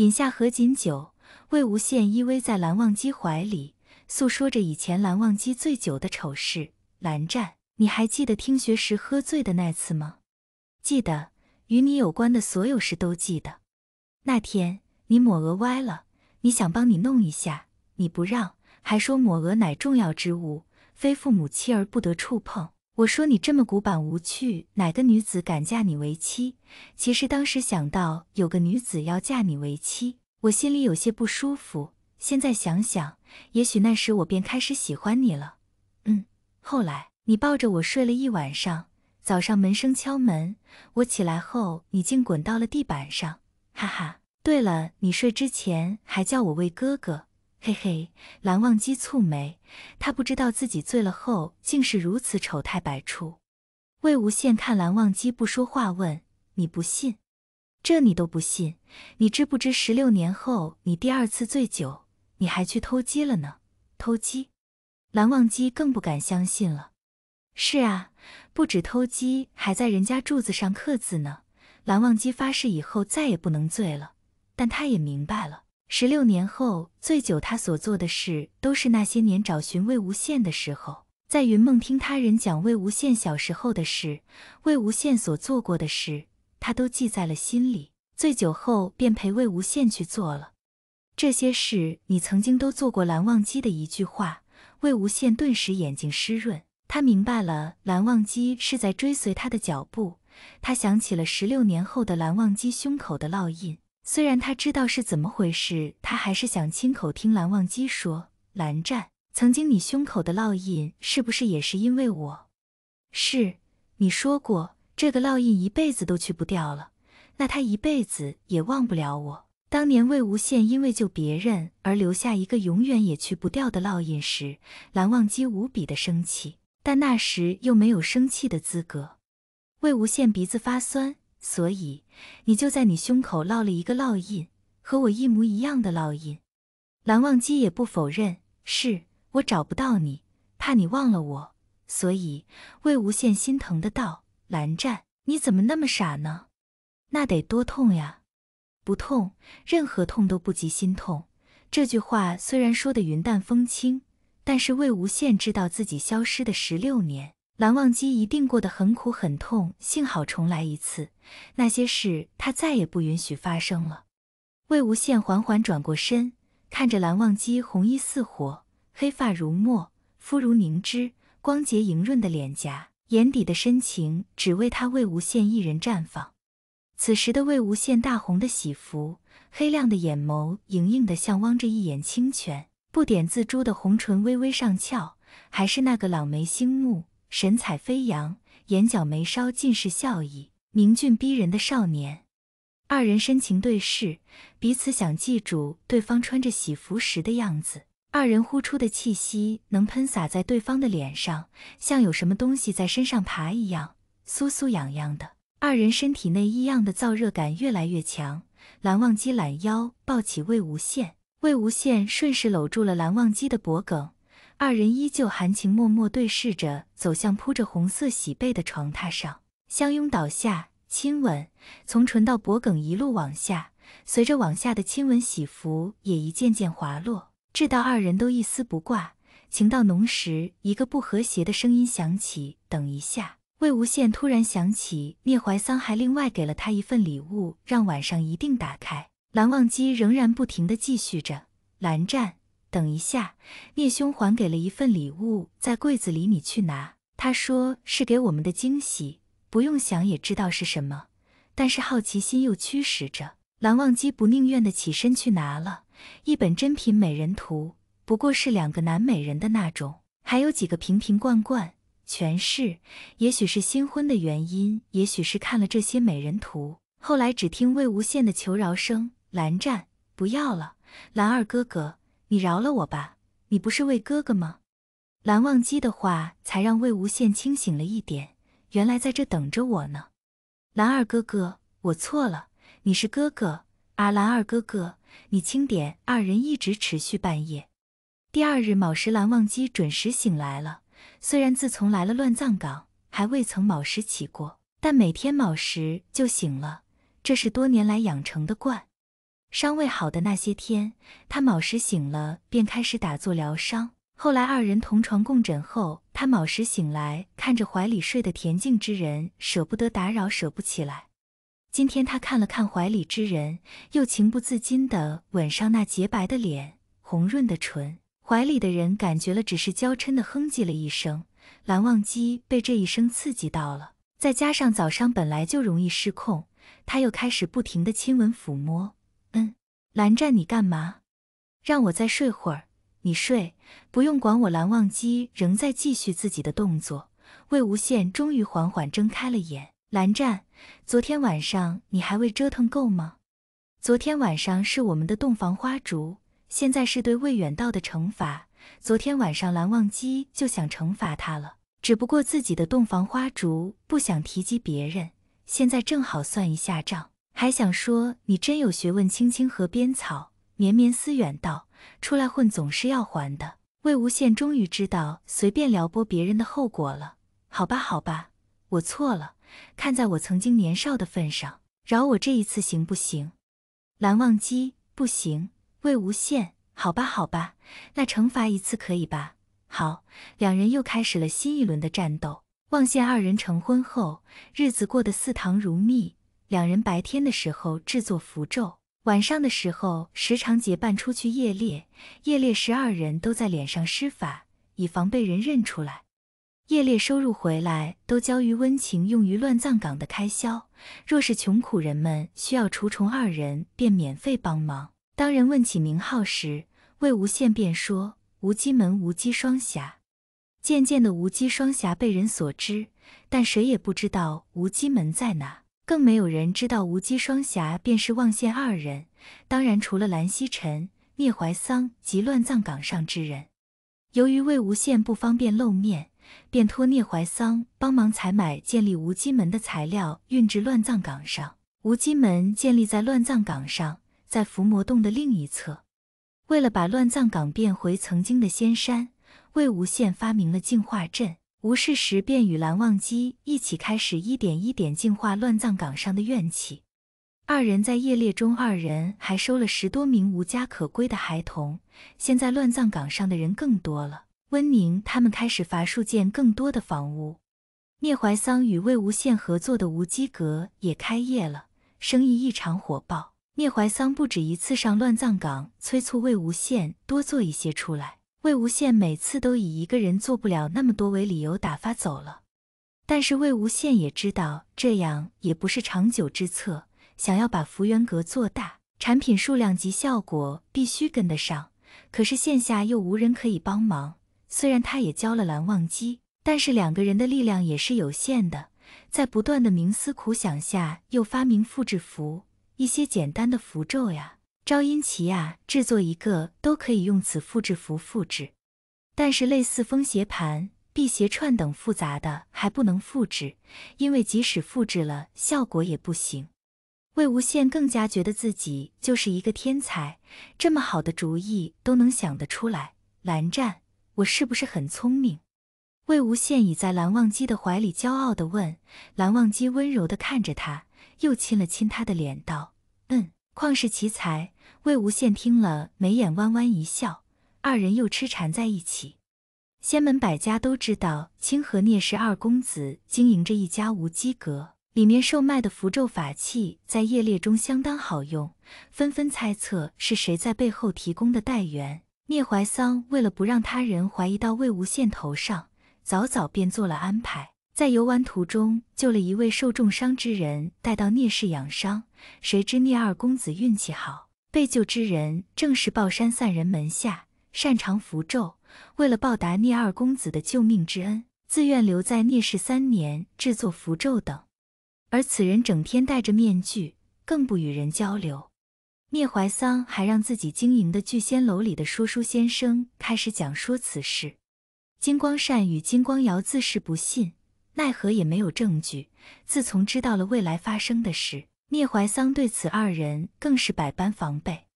饮下合卺酒，魏无羡依偎在蓝忘机怀里，诉说着以前蓝忘机醉酒的丑事。蓝湛，你还记得听学时喝醉的那次吗？记得，与你有关的所有事都记得。那天你抹额歪了，你想帮你弄一下，你不让，还说抹额乃重要之物，非父母妻儿不得触碰。我说你这么古板无趣，哪个女子敢嫁你为妻？其实当时想到有个女子要嫁你为妻，我心里有些不舒服。现在想想，也许那时我便开始喜欢你了。嗯，后来你抱着我睡了一晚上，早上门声敲门，我起来后你竟滚到了地板上，哈哈。对了，你睡之前还叫我喂哥哥。嘿嘿，蓝忘机蹙眉，他不知道自己醉了后竟是如此丑态百出。魏无羡看蓝忘机不说话，问：“你不信？这你都不信？你知不知十六年后你第二次醉酒，你还去偷鸡了呢？偷鸡？”蓝忘机更不敢相信了。是啊，不止偷鸡，还在人家柱子上刻字呢。蓝忘机发誓以后再也不能醉了，但他也明白了。十六年后，醉酒，他所做的事都是那些年找寻魏无羡的时候，在云梦听他人讲魏无羡小时候的事，魏无羡所做过的事，他都记在了心里。醉酒后，便陪魏无羡去做了这些事。你曾经都做过？蓝忘机的一句话，魏无羡顿时眼睛湿润，他明白了蓝忘机是在追随他的脚步。他想起了十六年后的蓝忘机胸口的烙印。虽然他知道是怎么回事，他还是想亲口听蓝忘机说。蓝湛，曾经你胸口的烙印是不是也是因为我？是，你说过这个烙印一辈子都去不掉了。那他一辈子也忘不了我。当年魏无羡因为救别人而留下一个永远也去不掉的烙印时，蓝忘机无比的生气，但那时又没有生气的资格。魏无羡鼻子发酸。所以，你就在你胸口烙了一个烙印，和我一模一样的烙印。蓝忘机也不否认，是我找不到你，怕你忘了我，所以。魏无羡心疼的道：“蓝湛，你怎么那么傻呢？那得多痛呀！不痛，任何痛都不及心痛。”这句话虽然说的云淡风轻，但是魏无羡知道自己消失的十六年。蓝忘机一定过得很苦很痛，幸好重来一次，那些事他再也不允许发生了。魏无羡缓缓转过身，看着蓝忘机，红衣似火，黑发如墨，肤如凝脂，光洁莹润的脸颊，眼底的深情只为他魏无羡一人绽放。此时的魏无羡，大红的喜服，黑亮的眼眸，盈盈的像汪着一眼清泉，不点自珠的红唇微微上翘，还是那个朗眉星目。神采飞扬，眼角眉梢尽是笑意，明俊逼人的少年。二人深情对视，彼此想记住对方穿着喜服时的样子。二人呼出的气息能喷洒在对方的脸上，像有什么东西在身上爬一样，酥酥痒痒的。二人身体内异样的燥热感越来越强。蓝忘机懒腰抱起魏无羡，魏无羡顺势搂住了蓝忘机的脖颈。二人依旧含情脉脉对视着，走向铺着红色喜被的床榻上，相拥倒下，亲吻，从唇到脖颈一路往下，随着往下的亲吻，喜服也一件件滑落，至到二人都一丝不挂。情到浓时，一个不和谐的声音响起：“等一下！”魏无羡突然想起，聂怀桑还另外给了他一份礼物，让晚上一定打开。蓝忘机仍然不停地继续着，蓝湛。等一下，聂兄还给了一份礼物在柜子里，你去拿。他说是给我们的惊喜，不用想也知道是什么。但是好奇心又驱使着蓝忘机，不宁愿的起身去拿了。一本珍品美人图，不过是两个男美人的那种，还有几个瓶瓶罐罐，全是。也许是新婚的原因，也许是看了这些美人图，后来只听魏无羡的求饶声：“蓝湛，不要了，蓝二哥哥。”你饶了我吧，你不是魏哥哥吗？蓝忘机的话才让魏无羡清醒了一点，原来在这等着我呢。蓝二哥哥，我错了，你是哥哥啊，蓝二哥哥，你轻点。二人一直持续半夜。第二日卯时，蓝忘机准时醒来了。虽然自从来了乱葬岗，还未曾卯时起过，但每天卯时就醒了，这是多年来养成的惯。伤未好的那些天，他卯时醒了，便开始打坐疗伤。后来二人同床共枕后，他卯时醒来，看着怀里睡的恬静之人，舍不得打扰，舍不起来。今天他看了看怀里之人，又情不自禁地吻上那洁白的脸、红润的唇。怀里的人感觉了，只是娇嗔地哼唧了一声。蓝忘机被这一声刺激到了，再加上早上本来就容易失控，他又开始不停地亲吻、抚摸。嗯，蓝湛，你干嘛？让我再睡会儿，你睡，不用管我。蓝忘机仍在继续自己的动作。魏无羡终于缓缓睁开了眼。蓝湛，昨天晚上你还未折腾够吗？昨天晚上是我们的洞房花烛，现在是对魏远道的惩罚。昨天晚上蓝忘机就想惩罚他了，只不过自己的洞房花烛不想提及别人，现在正好算一下账。还想说你真有学问，青青河边草，绵绵思远道。出来混总是要还的。魏无羡终于知道随便撩拨别人的后果了。好吧，好吧，我错了。看在我曾经年少的份上，饶我这一次行不行？蓝忘机，不行。魏无羡，好吧，好吧，那惩罚一次可以吧？好，两人又开始了新一轮的战斗。望羡二人成婚后，日子过得似糖如蜜。两人白天的时候制作符咒，晚上的时候时常结伴出去夜猎。夜猎时，二人都在脸上施法，以防被人认出来。夜猎收入回来，都交于温情，用于乱葬岗的开销。若是穷苦人们需要除虫，二人便免费帮忙。当人问起名号时，魏无羡便说：“无机门，无机双侠。”渐渐的，无机双侠被人所知，但谁也不知道无机门在哪。更没有人知道无极双侠便是望仙二人，当然除了蓝曦臣、聂怀桑及乱葬岗上之人。由于魏无羡不方便露面，便托聂怀桑帮忙采买建立无极门的材料，运至乱葬岗上。无极门建立在乱葬岗上，在伏魔洞的另一侧。为了把乱葬岗变回曾经的仙山，魏无羡发明了净化阵。无事时便与蓝忘机一起开始一点一点净化乱葬岗上的怨气。二人在夜猎中，二人还收了十多名无家可归的孩童。现在乱葬岗上的人更多了。温宁他们开始伐树建更多的房屋。聂怀桑与魏无羡合作的无机阁也开业了，生意异常火爆。聂怀桑不止一次上乱葬岗催促魏无羡多做一些出来。魏无羡每次都以一个人做不了那么多为理由打发走了，但是魏无羡也知道这样也不是长久之策。想要把福源阁做大，产品数量及效果必须跟得上，可是线下又无人可以帮忙。虽然他也教了蓝忘机，但是两个人的力量也是有限的。在不断的冥思苦想下，又发明复制符，一些简单的符咒呀。招阴旗啊，制作一个都可以用此复制符复制，但是类似风邪盘、辟邪串等复杂的还不能复制，因为即使复制了，效果也不行。魏无羡更加觉得自己就是一个天才，这么好的主意都能想得出来。蓝湛，我是不是很聪明？魏无羡倚在蓝忘机的怀里，骄傲地问。蓝忘机温柔地看着他，又亲了亲他的脸，道：“嗯，旷世奇才。”魏无羡听了，眉眼弯弯一笑，二人又痴缠在一起。仙门百家都知道，清河聂氏二公子经营着一家无机阁，里面售卖的符咒法器在夜猎中相当好用，纷纷猜测是谁在背后提供的代援。聂怀桑为了不让他人怀疑到魏无羡头上，早早便做了安排，在游玩途中救了一位受重伤之人，带到聂氏养伤。谁知聂二公子运气好。被救之人正是抱山散人门下，擅长符咒。为了报答聂二公子的救命之恩，自愿留在聂氏三年，制作符咒等。而此人整天戴着面具，更不与人交流。聂怀桑还让自己经营的聚仙楼里的说书先生开始讲说此事。金光善与金光瑶自是不信，奈何也没有证据。自从知道了未来发生的事。聂怀桑对此二人更是百般防备。